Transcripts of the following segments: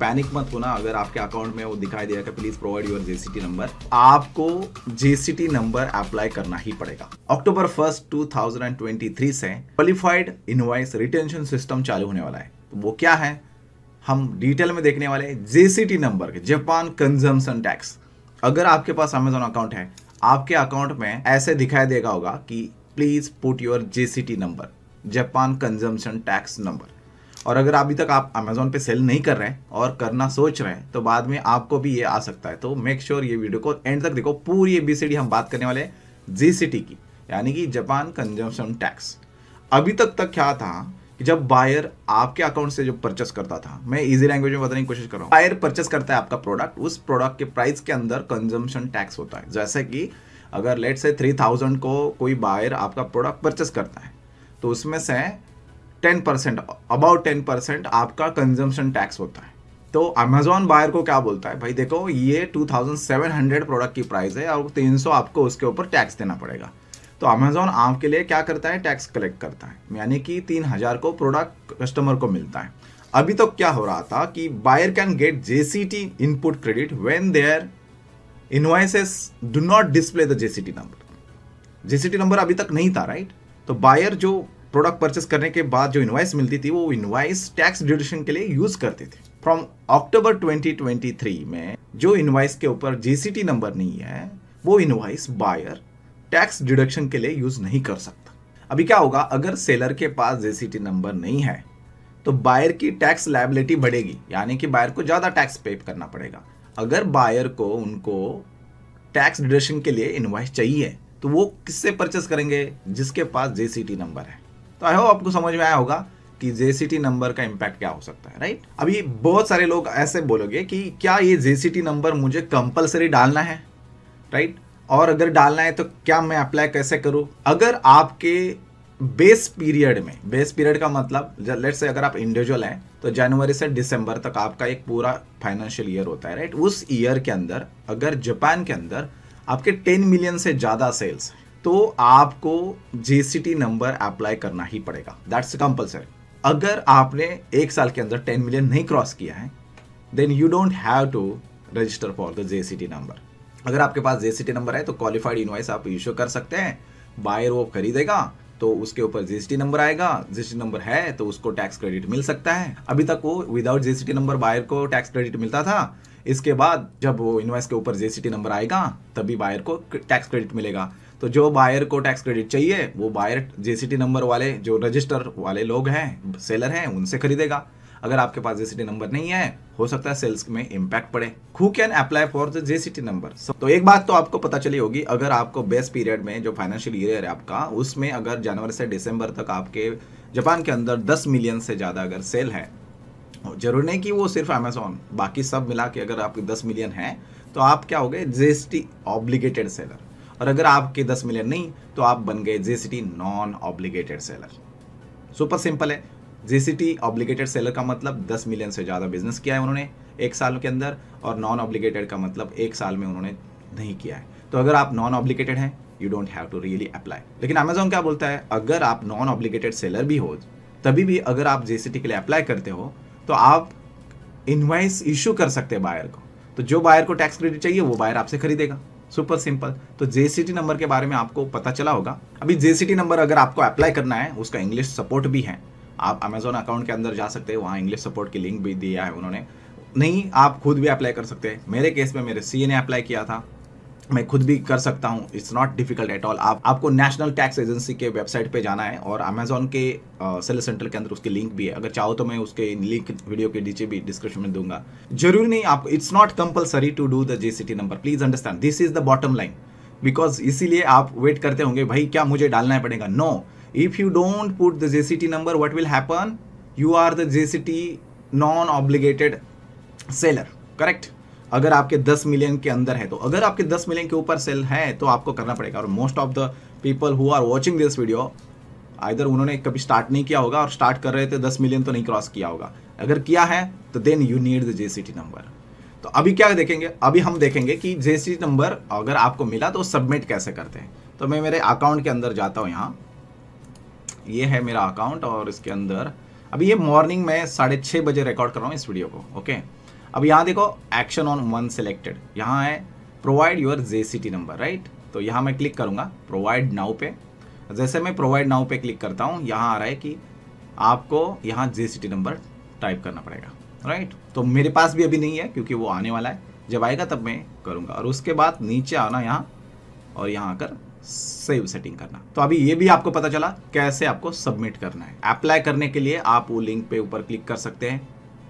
Panic मत होना अगर आपके अकाउंट में वो दिखाई देगा कि please provide your JCT number आपको जेसीटी नंबर अप्लाई करना ही पड़ेगा अक्टूबर फर्स्ट 2023 से क्वालिफाइड इनवाइस रिटेंशन सिस्टम चालू होने वाला है तो वो क्या है हम डिटेल में देखने वाले JCT number Japan consumption tax अगर आपके पास अमेजोन अकाउंट है आपके अकाउंट में ऐसे दिखाई देगा होगा कि please put your JCT number Japan consumption tax number और अगर अभी तक आप अमेज़ोन पे सेल नहीं कर रहे हैं और करना सोच रहे हैं तो बाद में आपको भी ये आ सकता है तो मेक श्योर sure ये वीडियो को एंड तक देखो पूरी ये बी हम बात करने वाले सी टी की यानी कि जापान कंजम्पन टैक्स अभी तक तक क्या था कि जब बायर आपके अकाउंट से जो परचेस करता था मैं इजी लैंग्वेज में बताने की कोशिश कर रहा हूँ बायर परचेस करता है आपका प्रोडक्ट उस प्रोडक्ट के प्राइस के अंदर कंजम्पन टैक्स होता है जैसे कि अगर लेट से थ्री थाउजेंड को कोई बायर आपका प्रोडक्ट परचेस करता है तो उसमें से ten percent about ten percent आपका कंजम्पशन टैक्स होता है तो अमेजोन बायर को क्या बोलता है भाई देखो ये two thousand seven hundred product की प्राइस है और तीन सौ आपको उसके ऊपर टैक्स देना पड़ेगा तो अमेजोन आपके लिए क्या करता है टैक्स कलेक्ट करता है यानी कि तीन हज़ार को प्रोडक्ट कस्टमर को मिलता है अभी तक तो क्या हो रहा था कि buyer can get JCT input credit when their invoices do not display the JCT number JCT number अभी तक नहीं था राइट तो बायर जो प्रोडक्ट परचेस करने के बाद जो इन्वाइस मिलती थी वो इन्वाइस टैक्स डिडक्शन के लिए यूज करते थे फ्रॉम अक्टूबर 2023 में जो इन्वाइस के ऊपर जीसीटी नंबर नहीं है वो इन्वाइस बायर टैक्स डिडक्शन के लिए यूज नहीं कर सकता अभी क्या होगा अगर सेलर के पास जेसीटी नंबर नहीं है तो बायर की टैक्स लाइबिलिटी बढ़ेगी यानी कि बायर को ज़्यादा टैक्स पे करना पड़ेगा अगर बायर को उनको टैक्स डिडक्शन के लिए इन्वाइस चाहिए तो वो किससे परचेस करेंगे जिसके पास जेसीटी नंबर है तो आई होप आपको समझ में आया होगा कि जेसीटी नंबर का इम्पैक्ट क्या हो सकता है राइट अभी बहुत सारे लोग ऐसे बोलोगे कि क्या ये जेसीटी नंबर मुझे कंपलसरी डालना है राइट और अगर डालना है तो क्या मैं अप्लाई कैसे करूं अगर आपके बेस पीरियड में बेस पीरियड का मतलब लेट से अगर आप इंडिविजुअल हैं तो जनवरी से दिसंबर तक आपका एक पूरा फाइनेंशियल ईयर होता है राइट उस ईयर के अंदर अगर जापान के अंदर आपके टेन मिलियन से ज़्यादा सेल्स है तो आपको जे नंबर अप्लाई करना ही पड़ेगा दैट्स कंपलसरी अगर आपने एक साल के अंदर टेन मिलियन नहीं क्रॉस किया है then you don't have to register for the J number अगर आपके पास जे नंबर है तो क्वालिफाइड इनवाइस आप इश्यू कर सकते हैं बायर वो खरीदेगा तो उसके ऊपर जीएसटी नंबर आएगा जीएसटी नंबर है तो उसको टैक्स क्रेडिट मिल सकता है अभी तक वो विदाउट जीएसटी नंबर बायर को टैक्स क्रेडिट मिलता था इसके बाद जब वो इन्वेस्ट के ऊपर जीएसटी नंबर आएगा तभी बायर को टैक्स क्रेडिट मिलेगा तो जो बायर को टैक्स क्रेडिट चाहिए वो बायर जेसीटी नंबर वाले जो रजिस्टर वाले लोग हैं सेलर हैं उनसे खरीदेगा अगर आपके पास जेसीटी नंबर नहीं है हो सकता है सेल्स में इम्पैक्ट पड़े who can apply for the JCT number तो एक बात तो आपको पता चली होगी अगर आपको बेस्ट पीरियड में जो फाइनेंशियल ईयर है आपका उसमें अगर जनवरी से दिसंबर तक आपके जापान के अंदर 10 मिलियन से ज़्यादा अगर सेल है जरूर नहीं कि वो सिर्फ अमेजोन बाकी सब मिला के अगर आपके 10 मिलियन है तो आप क्या हो गए G S T obligated seller और अगर आपके दस मिलियन नहीं तो आप बन गए JCT non obligated seller super simple है जेसीटी ऑब्लिगेटेड सेलर का मतलब 10 मिलियन से ज़्यादा बिजनेस किया है उन्होंने एक साल के अंदर और नॉन ऑब्लिगेटेड का मतलब एक साल में उन्होंने नहीं किया है तो अगर आप नॉन ऑब्लिगेटेड हैं you don't have to really apply लेकिन अमेजोन क्या बोलता है अगर आप नॉन ऑब्लिगेटेड सेलर भी हो तभी भी अगर आप जे के लिए अप्लाई करते हो तो आप इन्वाइस इशू कर सकते हैं बायर को तो जो बायर को टैक्स क्रेडिट चाहिए वो बायर आपसे खरीदेगा सुपर सिंपल तो जे नंबर के बारे में आपको पता चला होगा अभी जे नंबर अगर आपको अप्लाई करना है उसका इंग्लिश सपोर्ट भी है आप अमेजोन अकाउंट के अंदर जा सकते हैं वहाँ इंग्लिश सपोर्ट की लिंक भी दिया है उन्होंने नहीं आप खुद भी अप्लाई कर सकते हैं मेरे केस में मेरे सी ने अप्लाई किया था मैं खुद भी कर सकता हूँ it's not difficult at all आप आपको नेशनल टैक्स एजेंसी के वेबसाइट पे जाना है और अमेजोन के सेल सेंटर के अंदर उसकी लिंक भी है अगर चाहो तो मैं उसके लिंक वीडियो के नीचे भी डिस्क्रिप्शन में दूंगा जरूरी नहीं आप it's not compulsory to do the J number please understand this is the bottom line because इसीलिए आप वेट करते होंगे भाई क्या मुझे डालना है पड़ेगा no if you don't put the J number what will happen you are the J non obligated seller correct अगर आपके 10 मिलियन के अंदर है तो अगर आपके 10 मिलियन के ऊपर सेल है तो आपको करना पड़ेगा और most of the people who are watching this video either उन्होंने कभी स्टार्ट नहीं किया होगा और स्टार्ट कर रहे थे 10 मिलियन तो नहीं क्रॉस किया होगा अगर किया है तो then you need the JCT number तो अभी क्या देखेंगे अभी हम देखेंगे कि जेसीटी नंबर अगर आपको मिला तो सबमिट कैसे करते हैं तो मैं मेरे अकाउंट के अंदर जाता हूँ यहाँ ये है मेरा अकाउंट और इसके अंदर अभी ये मॉर्निंग में साढ़े छः बजे रिकॉर्ड कर रहा हूँ इस वीडियो को ओके अब यहाँ देखो एक्शन ऑन वन सिलेक्टेड यहाँ है provide your J number right तो यहाँ मैं क्लिक करूँगा प्रोवाइड नाउ पे जैसे मैं प्रोवाइड नाउ पे क्लिक करता हूँ यहाँ आ रहा है कि आपको यहाँ जे नंबर टाइप करना पड़ेगा राइट तो मेरे पास भी अभी नहीं है क्योंकि वो आने वाला है जब आएगा तब मैं करूँगा और उसके बाद नीचे आना यहाँ और यहाँ आकर सेव सेटिंग करना तो अभी ये भी आपको पता चला कैसे आपको सबमिट करना है अप्लाई करने के लिए आप वो लिंक पे ऊपर क्लिक कर सकते हैं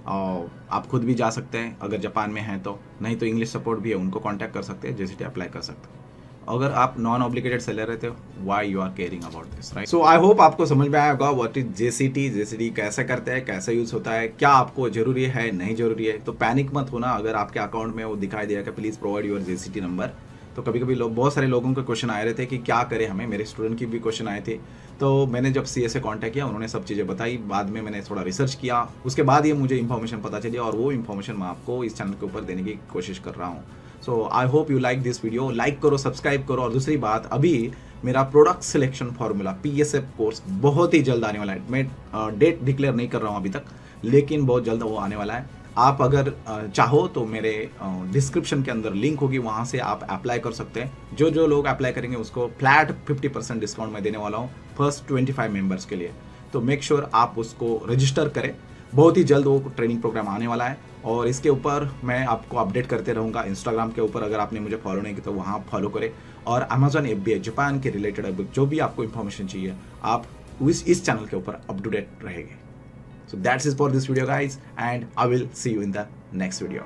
और आप खुद भी जा सकते हैं अगर जापान में हैं तो नहीं तो इंग्लिश सपोर्ट भी है उनको कॉन्टैक्ट कर सकते हैं टी अप्लाई कर सकते हैं अगर आप नॉन ऑब्लिकेटेड सेलर रहते हो why you are caring about this right so I hope आपको समझ में आया होगा what is J J C T C T कैसे करते हैं कैसे यूज होता है क्या आपको जरूरी है नहीं जरूरी है तो पैनिक मत होना अगर आपके अकाउंट में वो दिखाई देगा है please provide your T number तो कभी कभी लोग बहुत सारे लोगों के क्वेश्चन आए रहे थे कि क्या करें हमें मेरे स्टूडेंट की भी क्वेश्चन आए थे तो मैंने जब सी से कॉन्टैक्ट किया उन्होंने सब चीज़ें बताई बाद में मैंने थोड़ा रिसर्च किया उसके बाद ये मुझे इन्फॉर्मेशन पता चली और वो इन्फॉर्मेशन मैं आपको इस चैनल के ऊपर देने की कोशिश कर रहा हूँ so I hope you like this video like करो सब्सक्राइब करो और दूसरी बात अभी मेरा product selection formula P course बहुत ही जल्द आने वाला है मैं डेट uh, डिक्लेयर नहीं कर रहा हूँ अभी तक लेकिन बहुत जल्द वो आने वाला है आप अगर चाहो तो मेरे डिस्क्रिप्शन के अंदर लिंक होगी वहाँ से आप अप्लाई कर सकते हैं जो जो लोग अप्लाई करेंगे उसको फ्लैट 50 परसेंट डिस्काउंट मैं देने वाला हूँ फर्स्ट 25 मेंबर्स के लिए तो मेक श्योर sure आप उसको रजिस्टर करें बहुत ही जल्द वो ट्रेनिंग प्रोग्राम आने वाला है और इसके ऊपर मैं आपको अपडेट करते रहूँगा इंस्टाग्राम के ऊपर अगर आपने मुझे फॉलो नहीं किया तो वहाँ फॉलो करें और अमेजोन एफ बी जापान के रिलेटेड जो भी आपको इन्फॉर्मेशन चाहिए आप इस इस चैनल के ऊपर अप रहेंगे So that's it for this video guys and I will see you in the next video.